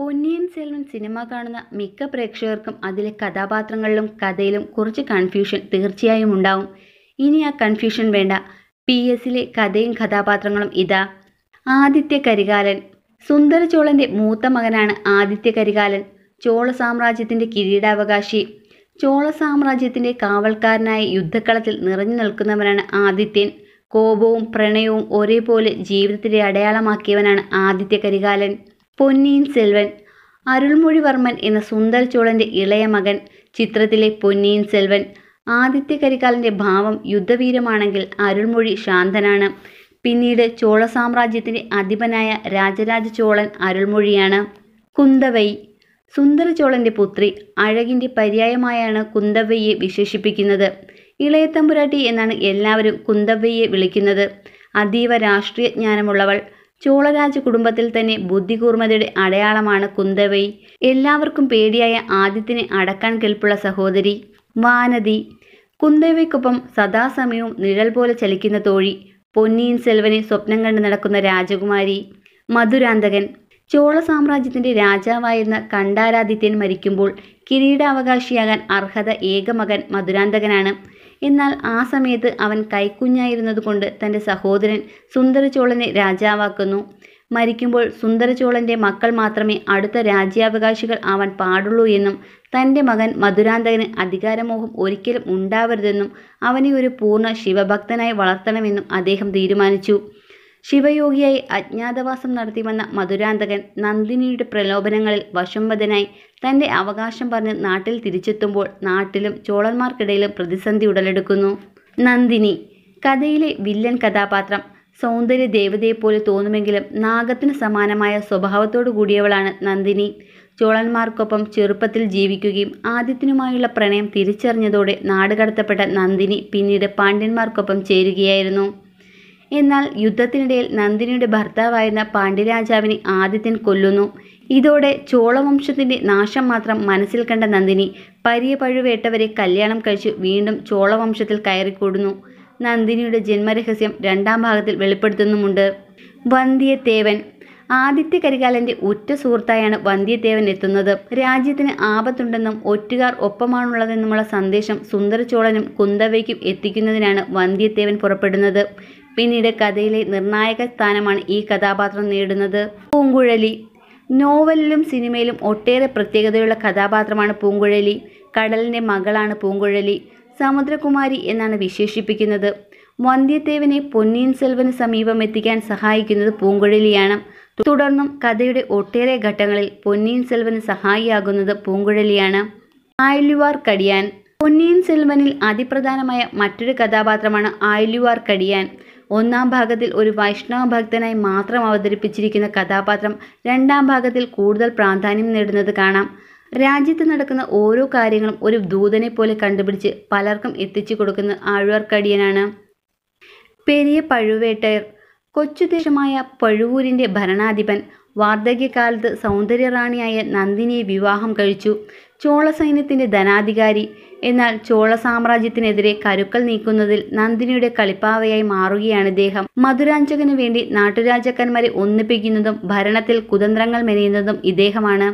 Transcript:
Ponniyin Selvan cinema കാണുന്ന മിക്ക പ്രേക്ഷകർക്കും അതിലെ കഥാപാത്രങ്ങളിലും കഥയിലും കുറച്ച് കൺഫ്യൂഷൻ തീർച്ചയായും ഉണ്ടാവും ഇനി ആ കൺഫ്യൂഷൻ വേണ്ട പി എസിലെ കഥയും കഥാപാത്രങ്ങളും ഇതാ ആദിത്യ കരികാലൻ സുന്ദര ചോളൻ്റെ മൂത്ത മകനാണ് ആദിത്യ കരികാലൻ ചോള സാമ്രാജ്യത്തിൻ്റെ കിരീടാവകാശി ചോള സാമ്രാജ്യത്തിൻ്റെ കാവൽക്കാരനായ യുദ്ധക്കളത്തിൽ നിറഞ്ഞു നിൽക്കുന്നവനാണ് ആദിത്യൻ കോപവും പ്രണയവും ഒരേപോലെ ജീവിതത്തിലെ അടയാളമാക്കിയവനാണ് ആദിത്യ കരികാലൻ പൊന്നിയിൻ സെൽവൻ അരുൾമൊഴിവർമ്മൻ എന്ന സുന്ദർ ചോളൻ്റെ ഇളയ മകൻ ചിത്രത്തിലെ പൊന്നിയിൻ സെൽവൻ ആദിത്യ കരികാലൻ്റെ ഭാവം യുദ്ധവീരമാണെങ്കിൽ അരുൾമൊഴി ശാന്തനാണ് പിന്നീട് ചോള സാമ്രാജ്യത്തിൻ്റെ അധിപനായ രാജരാജ ചോളൻ അരുൾമൊഴിയാണ് കുന്തവൈ സുന്ദര ചോളൻ്റെ പുത്രി അഴകിൻ്റെ പര്യായമായാണ് കുന്തവയ്യെ വിശേഷിപ്പിക്കുന്നത് ഇളയത്തമ്പുരാട്ടി എന്നാണ് എല്ലാവരും കുന്തവയ്യെ വിളിക്കുന്നത് അതീവ രാഷ്ട്രീയജ്ഞാനമുള്ളവൾ ചോളരാജ കുടുംബത്തിൽ തന്നെ ബുദ്ധികൂർമ്മതയുടെ അടയാളമാണ് കുന്തവൈ എല്ലാവർക്കും പേടിയായ ആദ്യത്തിനെ അടക്കാൻ കെൽപ്പുള്ള സഹോദരി വാനതി കുന്തവയ്ക്കൊപ്പം സദാസമയവും നിഴൽ പോലെ ചലിക്കുന്ന തോഴി പൊന്നിയിൻ സെൽവനെ സ്വപ്നം കണ്ട് നടക്കുന്ന രാജകുമാരി മധുരാന്തകൻ ചോള സാമ്രാജ്യത്തിന്റെ രാജാവായിരുന്ന കണ്ടാരാദിത്യൻ മരിക്കുമ്പോൾ കിരീടാവകാശിയാകാൻ അർഹത ഏകമകൻ മധുരാന്തകനാണ് എന്നാൽ ആ സമയത്ത് അവൻ കൈക്കുഞ്ഞായിരുന്നതുകൊണ്ട് തൻ്റെ സഹോദരൻ സുന്ദരചോളനെ രാജാവാക്കുന്നു മരിക്കുമ്പോൾ സുന്ദരചോളൻ്റെ മക്കൾ മാത്രമേ അടുത്ത രാജ്യാവകാശികൾ ആവാൻ പാടുള്ളൂ എന്നും തൻ്റെ മകൻ മധുരാന്തകന് അധികാരമോഹം ഒരിക്കലും ഉണ്ടാവരുതെന്നും അവനെ ഒരു പൂർണ്ണ ശിവഭക്തനായി വളർത്തണമെന്നും അദ്ദേഹം തീരുമാനിച്ചു ശിവയോഗിയായി അജ്ഞാതവാസം നടത്തി വന്ന മധുരാന്തകൻ നന്ദിനിയുടെ പ്രലോഭനങ്ങളിൽ വശംവദനായി തൻ്റെ അവകാശം പറഞ്ഞ് നാട്ടിൽ തിരിച്ചെത്തുമ്പോൾ നാട്ടിലും ചോളന്മാർക്കിടയിലും പ്രതിസന്ധി ഉടലെടുക്കുന്നു നന്ദിനി കഥയിലെ വില്ലൻ കഥാപാത്രം സൗന്ദര്യ ദേവതയെപ്പോലെ തോന്നുമെങ്കിലും നാഗത്തിന് സമാനമായ സ്വഭാവത്തോടു കൂടിയവളാണ് നന്ദിനി ചോളന്മാർക്കൊപ്പം ചെറുപ്പത്തിൽ ജീവിക്കുകയും ആദിത്യനുമായുള്ള പ്രണയം തിരിച്ചറിഞ്ഞതോടെ നാടുകടത്തപ്പെട്ട നന്ദിനി പിന്നീട് പാണ്ഡ്യന്മാർക്കൊപ്പം ചേരുകയായിരുന്നു എന്നാൽ യുദ്ധത്തിനിടയിൽ നന്ദിനിയുടെ ഭർത്താവായിരുന്ന പാണ്ഡ്യരാജാവിനെ ആദിത്യൻ കൊല്ലുന്നു ഇതോടെ ചോളവംശത്തിൻ്റെ നാശം മാത്രം മനസ്സിൽ കണ്ട നന്ദിനി പരിയ പഴുവേട്ടവരെ കല്യാണം കഴിച്ച് വീണ്ടും ചോളവംശത്തിൽ കയറിക്കൂടുന്നു നന്ദിനിയുടെ ജന്മരഹസ്യം രണ്ടാം ഭാഗത്തിൽ വെളിപ്പെടുത്തുന്നുമുണ്ട് വന്ധ്യത്തേവൻ ആദിത്യ കരികാലൻ്റെ ഉറ്റ സുഹൃത്തായാണ് വന്ധ്യത്തേവൻ എത്തുന്നത് രാജ്യത്തിന് ആപത്തുണ്ടെന്നും ഒറ്റുകാർ ഒപ്പമാണുള്ളതെന്നുമുള്ള സന്ദേശം സുന്ദരചോളനും കുന്തവയ്ക്കും എത്തിക്കുന്നതിനാണ് വന്ധ്യത്തേവൻ പുറപ്പെടുന്നത് പിന്നീട് കഥയിലെ നിർണായക സ്ഥാനമാണ് ഈ കഥാപാത്രം നേടുന്നത് പൂങ്കുഴലി നോവലിലും സിനിമയിലും ഒട്ടേറെ പ്രത്യേകതയുള്ള കഥാപാത്രമാണ് പൂങ്കുഴലി കടലിൻ്റെ മകളാണ് പൂങ്കുഴലി സമുദ്രകുമാരി എന്നാണ് വിശേഷിപ്പിക്കുന്നത് വന്ധ്യത്തേവനെ പൊന്നിയൻ സെൽവന് സമീപം എത്തിക്കാൻ സഹായിക്കുന്നത് പൂങ്കുഴലിയാണ് തുടർന്നും കഥയുടെ ഒട്ടേറെ ഘട്ടങ്ങളിൽ പൊന്നിയൻ സെൽവന് സഹായിയാകുന്നത് പൂങ്കുഴലിയാണ് ആയിലുവാർ കടിയാൻ പൊന്നിയൻ സെൽവനിൽ അതിപ്രധാനമായ മറ്റൊരു കഥാപാത്രമാണ് ആയിലുവാർ കടിയാൻ ഒന്നാം ഭാഗത്തിൽ ഒരു വൈഷ്ണവ ഭക്തനായി മാത്രം അവതരിപ്പിച്ചിരിക്കുന്ന കഥാപാത്രം രണ്ടാം ഭാഗത്തിൽ കൂടുതൽ പ്രാധാന്യം നേടുന്നത് കാണാം രാജ്യത്ത് നടക്കുന്ന ഓരോ കാര്യങ്ങളും ഒരു ദൂതനെ പോലെ കണ്ടുപിടിച്ച് പലർക്കും എത്തിച്ചു കൊടുക്കുന്ന ആഴ്വാർക്കടിയനാണ് പെരിയ പഴുവേട്ടയർ കൊച്ചുദേശമായ പഴുവൂരിൻ്റെ ഭരണാധിപൻ വാർദ്ധക്യകാലത്ത് സൗന്ദര്യറാണിയായ നന്ദിനിയെ വിവാഹം കഴിച്ചു ചോള സൈന്യത്തിൻ്റെ ധനാധികാരി എന്നാൽ ചോള സാമ്രാജ്യത്തിനെതിരെ കരുക്കൾ നീക്കുന്നതിൽ നന്ദിനിയുടെ കളിപ്പാവയായി മാറുകയാണ് ഇദ്ദേഹം മധുരാഞ്ചകനു വേണ്ടി നാട്ടുരാജാക്കന്മാരെ ഒന്നിപ്പിക്കുന്നതും ഭരണത്തിൽ കുതന്ത്രങ്ങൾ മെനയുന്നതും ഇദ്ദേഹമാണ്